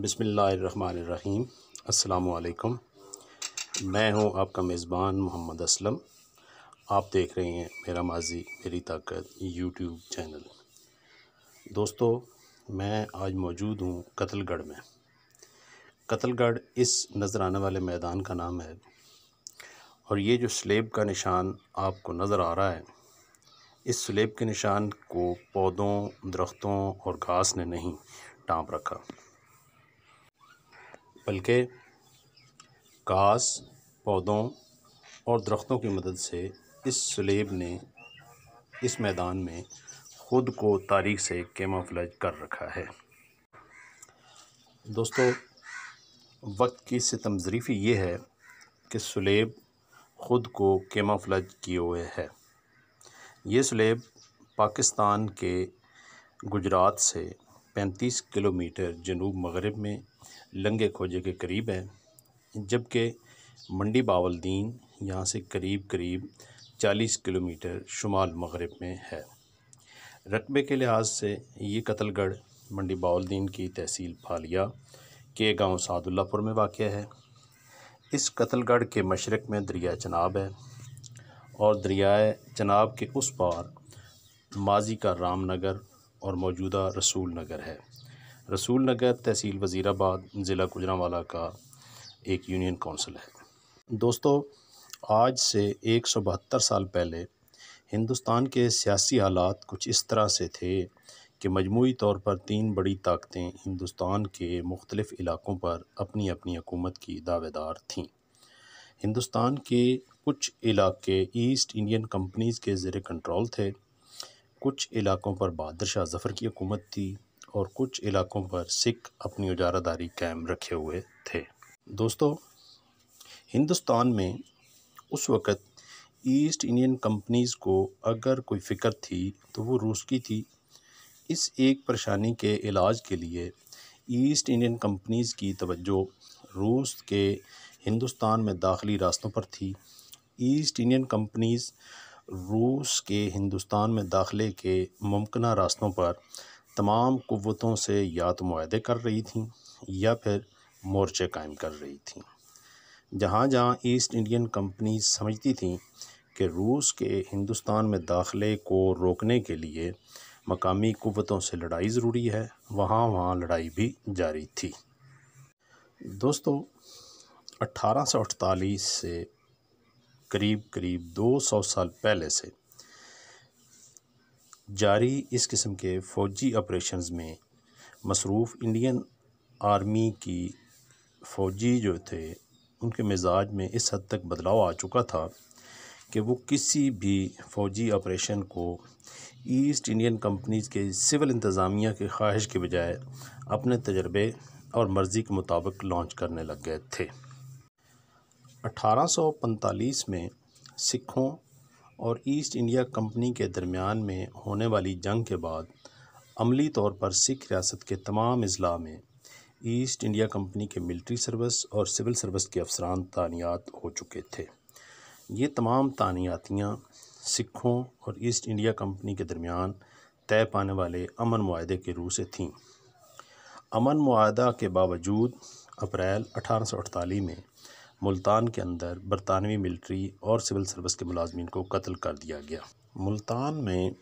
बिसमीम् अल्लाम मैं हूं आपका मेज़बान मोहम्मद असलम आप देख रहे हैं मेरा माजी मेरी ताकत यूट्यूब चैनल दोस्तों मैं आज मौजूद हूं कतलगढ़ में कतलगढ़ इस नज़र आने वाले मैदान का नाम है और ये जो स्लेब का निशान आपको नज़र आ रहा है इस स्लेब के निशान को पौधों दरख्तों और घास ने नहीं टाँप रखा बल्कि घास पौधों और दरख्तों की मदद से इस सलेब ने इस मैदान में ख़ुद को तारीख से कैमोफ्लेज कर रखा है दोस्तों वक्त की सितम ज़रीफ़ी ये है कि सलेब ख़ुद को कैमोफ्लेज किए हुए है ये सलेब पाकिस्तान के गुजरात से पैंतीस किलोमीटर जनूब मगरब में लंगे खोजे के करीब है जबकि मंडी बावलदीन यहाँ से करीब करीब चालीस किलोमीटर शुमाल मगरब में है रकबे के लिहाज से ये कतलगढ़ मंडी बाउलदीन की तहसील फालिया के गांव सादुल्लापुर में वाक़ है इस कतलगढ़ के मशरक़ में दरिया चनाब है और दरियाए चनाब के उस पार माजी का रामनगर और मौजूदा रसूल नगर है रसूल नगर तहसील वज़ीराबाद ज़िला गुजरावाला का एक यूनियन काउंसिल है दोस्तों आज से एक सौ बहत्तर साल पहले हिंदुस्तान के सियासी हालात कुछ इस तरह से थे कि मजमू तौर पर तीन बड़ी ताकतें हिंदुस्तान के मुख्तलिफ़ इलाकों पर अपनी अपनी हकूमत की दावेदार थीं हिंदुस्तान के कुछ इलाके ईस्ट इंडियन कंपनीज़ के ज़र कंट्रोल थे कुछ इलाक़ों पर बहादुर शाह ज़फ़र की हुकूमत थी और कुछ इलाक़ों पर सिख अपनी उजारादारी कायम रखे हुए थे दोस्तों हिंदुस्तान में उस वक़्त ईस्ट इंडियन कंपनीज़ को अगर कोई फ़िक्र थी तो वो रूस की थी इस एक परेशानी के इलाज के लिए ईस्ट इंडियन कंपनीज़ की तवज्जो रूस के हिंदुस्तान में दाखिली रास्तों पर थी ईस्ट इंडियन कंपनीज़ रूस के हिंदुस्तान में दाखिले के मुमकिन रास्तों पर तमाम क़वतों से या तो माहे कर रही थी या फिर मोर्चे कायम कर रही थी जहाँ जहाँ ईस्ट इंडियन कंपनी समझती थी कि रूस के हिंदुस्तान में दाखिले को रोकने के लिए मकामी क़वतों से लड़ाई ज़रूरी है वहाँ वहाँ लड़ाई भी जारी थी दोस्तों 1848 से करीब करीब 200 साल पहले से जारी इस किस्म के फ़ौजी ऑपरेशंस में मसरूफ़ इंडियन आर्मी की फ़ौजी जो थे उनके मिजाज में इस हद तक बदलाव आ चुका था कि वो किसी भी फ़ौजी ऑपरेशन को ईस्ट इंडियन कंपनीज के सिविल इंतज़ामिया के ख्वाहिश के बजाय अपने तजर्बे और मर्ज़ी के मुताबिक लॉन्च करने लग गए थे 1845 में सिखों और ईस्ट इंडिया कंपनी के दरमियान में होने वाली जंग के बाद अमली तौर पर सिख रियासत के तमाम अजला में ईस्ट इंडिया कंपनी के मिलिट्री सर्विस और सिविल सर्विस के अफसरान तानियात हो चुके थे ये तमाम तानियातियाँ सिखों और ईस्ट इंडिया कंपनी के दरमियान तय पाने वाले अमन माहे के रूह से थीं अमन माहा के बावजूद अप्रैल अठारह में मुल्तान के अंदर बरतानवी मिलिट्री और सिविल सर्विस के मुलाजमन को कत्ल कर दिया गया मुल्तान में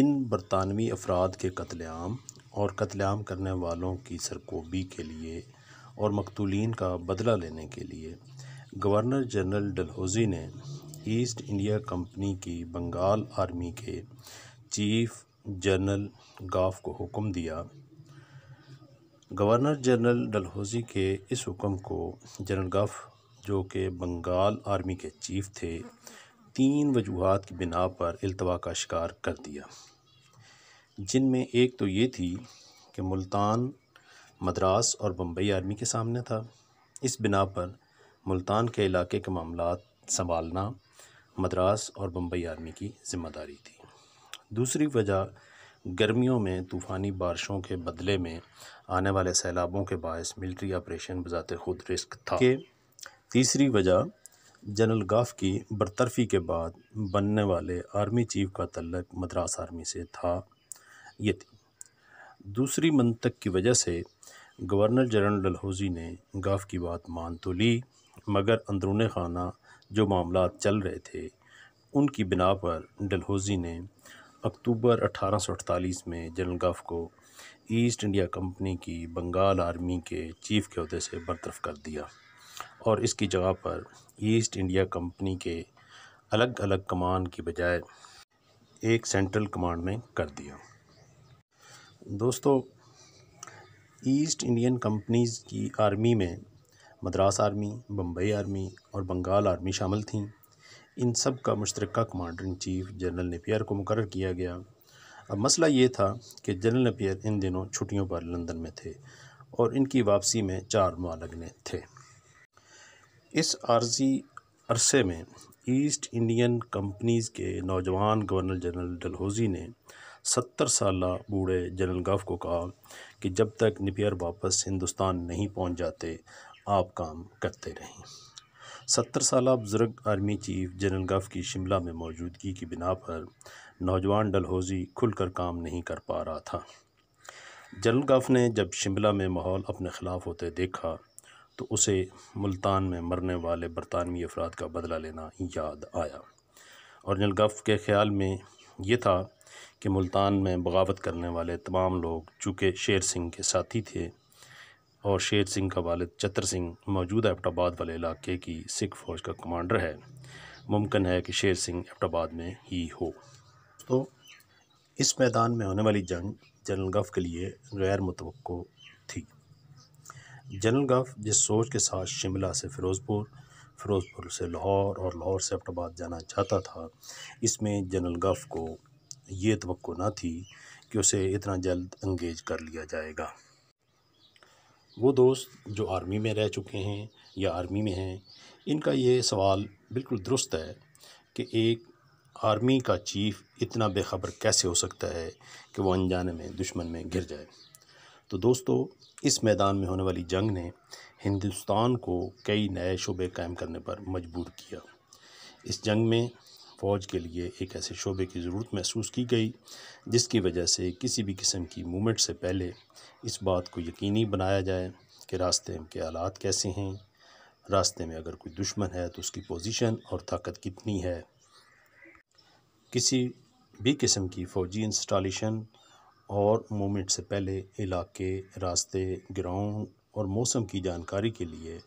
इन बरतानवी अफराद के कत्लेम और कत्लेम करने वालों की सरकोबी के लिए और मकतूलिन का बदला लेने के लिए गवर्नर जनरल डलहौजी ने ईस्ट इंडिया कंपनी की बंगाल आर्मी के चीफ जनरल गाफ को हुक्म दिया गवर्नर जनरल डलहौजी के इस हुक्म को जनरल गफ जो कि बंगाल आर्मी के चीफ थे तीन वजूहत की बिना पर अल्तवा का शिकार कर दिया जिनमें एक तो ये थी कि मुल्तान मद्रास और बम्बई आर्मी के सामने था इस बिना पर मुल्तान के इलाके के मामला संभालना मद्रास और बम्बई आर्मी की जिम्मेदारी थी दूसरी वजह गर्मियों में तूफ़ानी बारिशों के बदले में आने वाले सैलाबों के बायस मिलिट्री ऑपरेशन बजाते खुद रिस्क था कि तीसरी वजह जनरल गाफ की बरतरफ़ी के बाद बनने वाले आर्मी चीफ का तल्लक मद्रास आर्मी से था ये थी दूसरी मंतक की वजह से गवर्नर जनरल डलहौजी ने गाफ की बात मान तो ली मगर अंदरून खाना जो मामला चल रहे थे उनकी बिना पर डलहौजी ने अक्टूबर 1848 में जनरल गाफ को ईस्ट इंडिया कंपनी की बंगाल आर्मी के चीफ के अहदे से बरतरफ़ कर दिया और इसकी जगह पर ईस्ट इंडिया कंपनी के अलग अलग कमान की बजाय एक सेंट्रल कमांड में कर दिया दोस्तों ईस्ट इंडियन कंपनीज़ की आर्मी में मद्रास आर्मी बम्बई आर्मी और बंगाल आर्मी शामिल थीं इन सब का मुश्तर commander in chief general Napier को मुकर किया गया अब मसला ये था कि जनरल नपियर इन दिनों छुट्टियों पर लंदन में थे और इनकी वापसी में चार मालगने थे इस आर्जी अरसे में ईस्ट इंडियन कंपनीज़ के नौजवान गवर्नर जनरल डलहौजी ने सत्तर साल बूढ़े जनरल गफ को कहा कि जब तक निपियर वापस हिंदुस्तान नहीं पहुंच जाते आप काम करते रहें सत्तर साल बुजुर्ग आर्मी चीफ जनरल गफ की शिमला में मौजूदगी की बिना पर नौजवान डलहौजी खुलकर काम नहीं कर पा रहा था जनरल गफ ने जब शिमला में माहौल अपने ख़िलाफ़ होते देखा तो उसे मुल्तान में मरने वाले बरतानवी अफराद का बदला लेना याद आया और गफ के ख्याल में ये था कि मुल्तान में बगावत करने वाले तमाम लोग चूँकि शेर सिंह के साथी थे और शेर सिंह का वालद चतर सिंह मौजूदा एबटाबाद वाले इलाके की सिख फ़ौज का कमांडर है मुमकिन है कि शेर सिंह एबटाबाद में ही हो तो इस मैदान में होने वाली जंग जनरल गफ़ के लिए गैर मुतव जनरल गफ जिस सोच के साथ शिमला से फ़िरोज़पुर फ़िरोज़पुर से लाहौर और लाहौर से अपटाबाद जाना चाहता था इसमें जनरल गफ को ये तो ना थी कि उसे इतना जल्द अंगेज कर लिया जाएगा वो दोस्त जो आर्मी में रह चुके हैं या आर्मी में हैं इनका ये सवाल बिल्कुल दुरुस्त है कि एक आर्मी का चीफ इतना बेखबर कैसे हो सकता है कि वो अनजाने में दुश्मन में गिर जाए तो दोस्तों इस मैदान में होने वाली जंग ने हिंदुस्तान को कई नए शोबे कायम करने पर मजबूर किया इस जंग में फ़ौज के लिए एक ऐसे शोबे की ज़रूरत महसूस की गई जिसकी वजह से किसी भी किस्म की मूवमेंट से पहले इस बात को यकीनी बनाया जाए कि रास्ते के हालात कैसे हैं रास्ते में अगर कोई दुश्मन है तो उसकी पोजीशन और ताकत कितनी है किसी भी किस्म की फ़ौजी इंस्टॉलेशन और मोमेंट से पहले इलाके रास्ते ग्राउंड और मौसम की जानकारी के लिए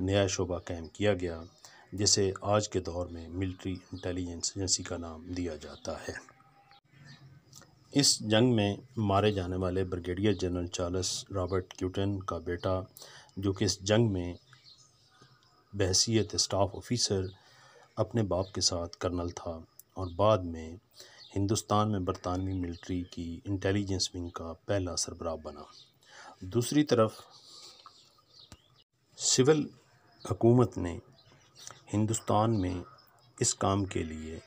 नया शोबा कैम किया गया जिसे आज के दौर में मिलिट्री इंटेलिजेंस एजेंसी का नाम दिया जाता है इस जंग में मारे जाने वाले ब्रिगेडियर जनरल चार्ल्स रॉबर्ट क्यूटन का बेटा जो कि इस जंग में बहसीत स्टाफ ऑफिसर अपने बाप के साथ कर्नल था और बाद में हिंदुस्तान में बरतानवी मिलिट्री की इंटेलिजेंस विंग का पहला सरबराह बना दूसरी तरफ सिविल हकूमत ने हिंदुस्तान में इस काम के लिए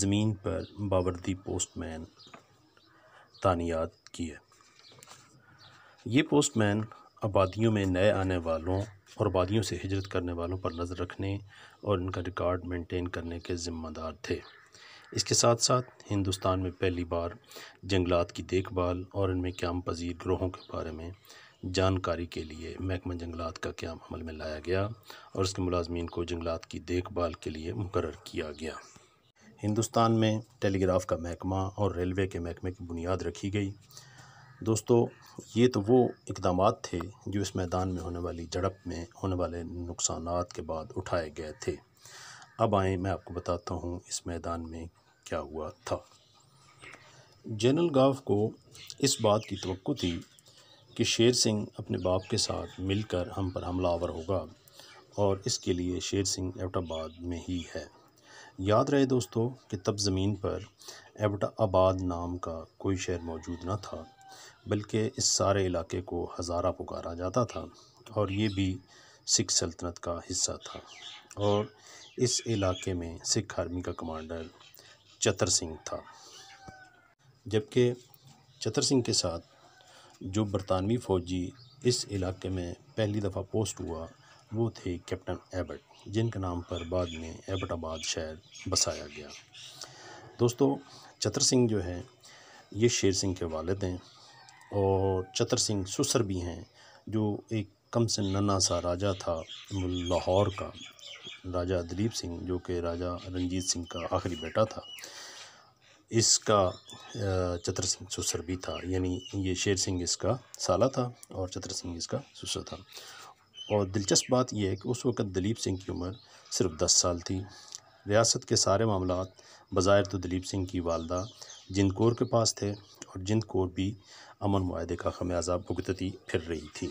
ज़मीन पर बावर्दी पोस्टमैन तानियात किए ये पोस्टमैन आबादियों में नए आने वालों और आबादियों से हिजरत करने वालों पर नज़र रखने और इनका रिकॉर्ड मेंटेन करने के ज़िम्मेदार थे इसके साथ साथ हिंदुस्तान में पहली बार जंगलात की देखभाल और इनमें क्याम पजीर ग्रोहों के बारे में जानकारी के लिए महकमा जंगलात का क्याम अमल में लाया गया और इसके मुलाजमीन को जंगलात की देखभाल के लिए मुकर किया गया हिंदुस्तान में टेलीग्राफ का महकमा और रेलवे के महकमे की बुनियाद रखी गई दोस्तों ये तो वो इकदाम थे जो इस मैदान में होने वाली झड़प में होने वाले नुकसान के बाद उठाए गए थे अब आए मैं आपको बताता हूँ इस मैदान में क्या हुआ था जनरल गाव को इस बात की तो थी कि शेर सिंह अपने बाप के साथ मिलकर हम पर हमलावर होगा और इसके लिए शेर सिंह एबटाबाद में ही है याद रहे दोस्तों कि तब ज़मीन पर एबटाबाद नाम का कोई शहर मौजूद ना था बल्कि इस सारे इलाके को हज़ारा पुकारा जाता था और ये भी सिख सल्तनत का हिस्सा था और इस इलाके में सिख आर्मी का कमांडर चतर सिंह था जबकि चतर सिंह के साथ जो बरतानवी फ़ौजी इस इलाके में पहली दफ़ा पोस्ट हुआ वो थे कैप्टन एबट जिनके नाम पर बाद में एबटाबाद शहर बसाया गया दोस्तों चतर सिंह जो है ये शेर सिंह के वालद हैं और चतर सिंह सुसर भी हैं जो एक कम से नन्ना सा राजा था लाहौर का राजा दिलीप सिंह जो कि राजा रंजीत सिंह का आखिरी बेटा था इसका चतर सिंह सुसर भी था यानी ये शेर सिंह इसका साला था और चतर सिंह इसका सुसर था और दिलचस्प बात यह है कि उस वक़्त दिलीप सिंह की उम्र सिर्फ दस साल थी रियासत के सारे मामला बज़ाहिर तो दिलीप सिंह की वालदा जिंद कौर के पास थे और जिंद कौर भी अमन माहे का खमियाजा भुगतती फिर रही थी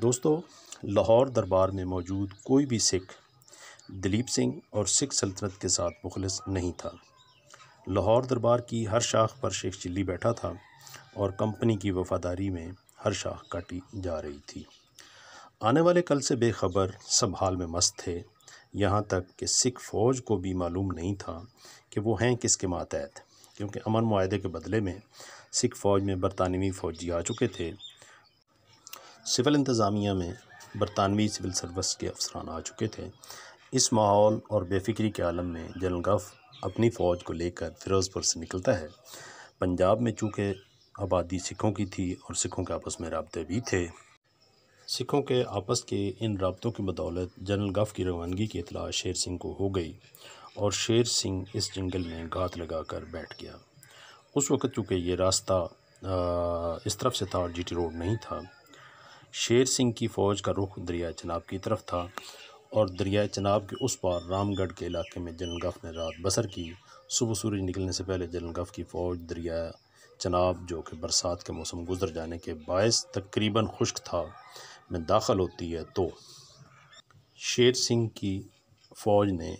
दोस्तों लाहौर दरबार में मौजूद कोई भी सिख दिलीप सिंह और सिख सल्तनत के साथ मुखलस नहीं था लाहौर दरबार की हर शाख पर शेख चिल्ली बैठा था और कंपनी की वफादारी में हर शाख काटी जा रही थी आने वाले कल से बेखबर सब हाल में मस्त थे यहाँ तक कि सिख फ़ौज को भी मालूम नहीं था कि वो हैं किसके मातहत क्योंकि अमन माहे के बदले में सिख फ़ौज में बरतानवी फ़ौजी आ चुके थे सिविल इंतज़ामिया में बरतानवी सिविल सर्विस के अफसरान आ चुके थे इस माहौल और बेफिक्री के आलम में जनरल गफ अपनी फ़ौज को लेकर फिरोजपुर से निकलता है पंजाब में चूँकि आबादी सिखों की थी और सिखों के आपस में रबते भी थे सिखों के आपस के इन रबतों की बदौलत जनरल गफ की रवानगी की इतला शेर सिंह को हो गई और शेर सिंह इस जंगल में घात कर बैठ गया उस वक़्त चूँकि ये रास्ता इस तरफ से था और टी रोड नहीं था शेर सिंह की फ़ौज का रुख दरिया चनाब की तरफ था और दरियाए चनाब के उस पार रामगढ़ के इलाके में जनगफ ने रात बसर की सुबह सूरज निकलने से पहले जनगफ की फ़ौज दरिया चनाब जो कि बरसात के मौसम गुजर जाने के बायस तकरीबन खुश्क था में दाखिल होती है तो शेर सिंह की फ़ौज ने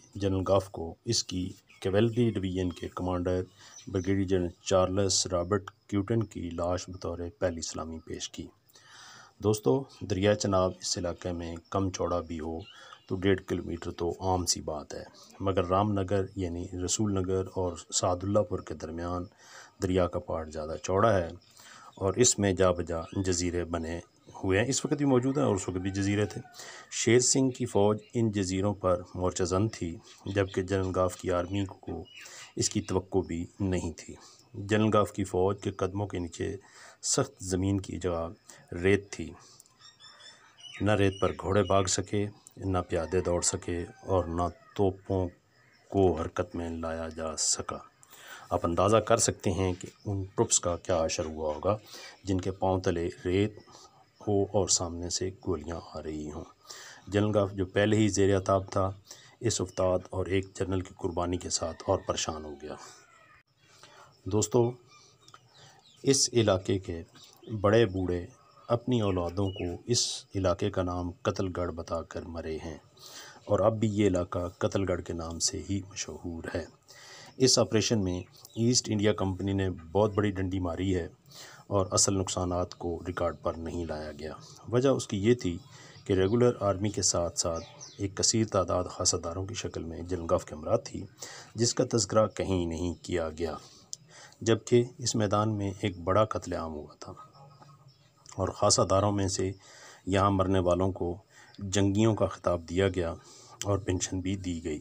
गफ को इसकी कैवेलरी डिवीजन के commander brigadier general Charles Robert क्यूटन की लाश बतौर पहली सलामी पेश की दोस्तों दरिया चनाब इस इलाके में कम चौड़ा भी हो तो डेढ़ किलोमीटर तो आम सी बात है मगर रामनगर यानी रसूल नगर और सादुल्लापुर के दरमियान दरिया का पहाड़ ज़्यादा चौड़ा है और इसमें जा बजा जजीरे बने हुए हैं इस वक्त भी मौजूद हैं और उस वक्त भी जजीरे थे शेर सिंह की फ़ौज इन जजीरों पर मोर्चाजन थी जबकि गाफ की आर्मी को इसकी तो भी नहीं थी गाफ की फ़ौज के कदमों के नीचे सख्त ज़मीन की जगह रेत थी न रेत पर घोड़े भाग सके न प्यादे दौड़ सके और न तोपों को हरकत में लाया जा सका आप अंदाज़ा कर सकते हैं कि उन ट्रुप्स का क्या असर हुआ होगा जिनके पाँव तले रेत हो और सामने से गोलियां आ रही हों जनरल का जो पहले ही जेर ताब था इस उफ्ताद और एक जनरल की कुर्बानी के साथ और परेशान हो गया दोस्तों इस इलाके के बड़े बूढ़े अपनी औलादों को इस इलाके का नाम कतलगढ़ बताकर मरे हैं और अब भी ये इलाका कतलगढ़ के नाम से ही मशहूर है इस ऑपरेशन में ईस्ट इंडिया कंपनी ने बहुत बड़ी डंडी मारी है और असल नुकसान को रिकॉर्ड पर नहीं लाया गया वजह उसकी ये थी कि रेगुलर आर्मी के साथ साथ एक कसर तादाद खासदारों की शक्ल में जनगफ अमरा थी जिसका तस्करा कहीं नहीं किया गया जबकि इस मैदान में एक बड़ा कत्लेआम हुआ था और ख़ास अदारों में से यहाँ मरने वालों को जंगियों का ख़िताब दिया गया और पेंशन भी दी गई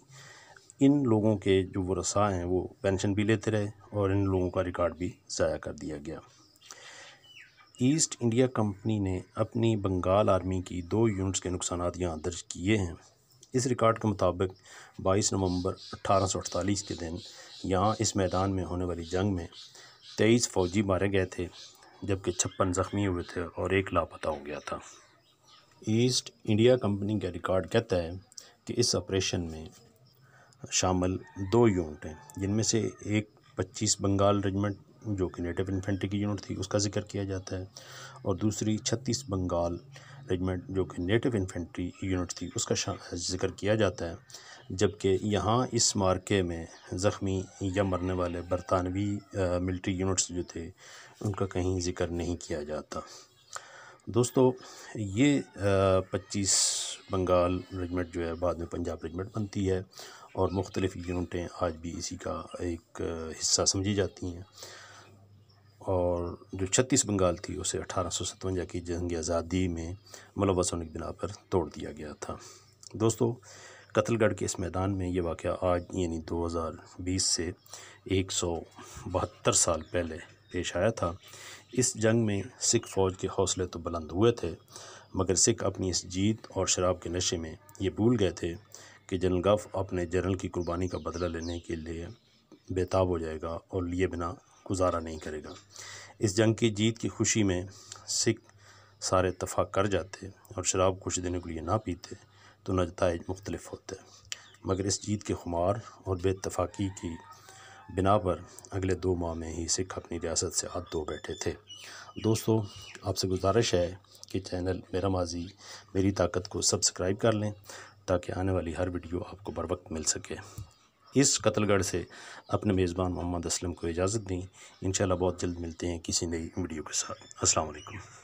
इन लोगों के जो वसा हैं वो पेंशन भी लेते रहे और इन लोगों का रिकॉर्ड भी ज़ाया कर दिया गया ईस्ट इंडिया कंपनी ने अपनी बंगाल आर्मी की दो यूनिट्स के नुकसान यहाँ दर्ज किए हैं इस रिकॉर्ड के मुताबिक 22 नवंबर 1848 के दिन यहाँ इस मैदान में होने वाली जंग में तेईस फ़ौजी मारे गए थे जबकि छप्पन ज़ख्मी हुए थे और एक लापता हो गया था ईस्ट इंडिया कंपनी का रिकॉर्ड कहता है कि इस ऑपरेशन में शामिल दो यूनिट हैं जिनमें से एक पच्चीस बंगाल रेजिमेंट जो कि नेटिव इन्फेंट्री की यूनिट थी उसका जिक्र किया जाता है और दूसरी छत्तीस बंगाल रेजिमेंट जो कि नेटिव इन्फेंट्री यूनिट थी उसका जिक्र किया जाता है जबकि यहाँ इस मार्के में ज़ख्मी या मरने वाले बरतानवी मिलिट्री यूनिट्स जो थे उनका कहीं जिक्र नहीं किया जाता दोस्तों ये पच्चीस बंगाल रेजिमेंट जो है बाद में पंजाब रेजिमेंट बनती है और मुख्तलिफ़ यूनिटें आज भी इसी का एक हिस्सा समझी जाती हैं और जो छत्तीस बंगाल थी उसे अठारह की जंग आज़ादी में मुलवस होने की बिना पर तोड़ दिया गया था दोस्तों कतलगढ़ के इस मैदान में ये वाक़ आज यानी 2020 से एक साल पहले पेश आया था इस जंग में सिख फ़ौज के हौसले तो बुलंद हुए थे मगर सिख अपनी इस जीत और शराब के नशे में ये भूल गए थे कि जनरल गफ अपने जनरल की कुर्बानी का बदला लेने के लिए बेताब हो जाएगा और लिए बिना गुजारा नहीं करेगा इस जंग की जीत की खुशी में सिख सारे तफा कर जाते और शराब कुछ दिनों के लिए ना पीते तो नतज मुख्तलफ होते मगर इस जीत के खुमार और बेतफाक़ी की बिना पर अगले दो माह में ही सिख अपनी रियासत से हाथ धो बैठे थे दोस्तों आपसे गुजारिश है कि चैनल मेरा माजी मेरी ताकत को सब्सक्राइब कर लें ताकि आने वाली हर वीडियो आपको बर वक्त मिल सके इस कतलगढ़ से अपने मेज़बान मोहम्मद असलम को इजाज़त दें इन बहुत जल्द मिलते हैं किसी नई वीडियो के साथ असलकम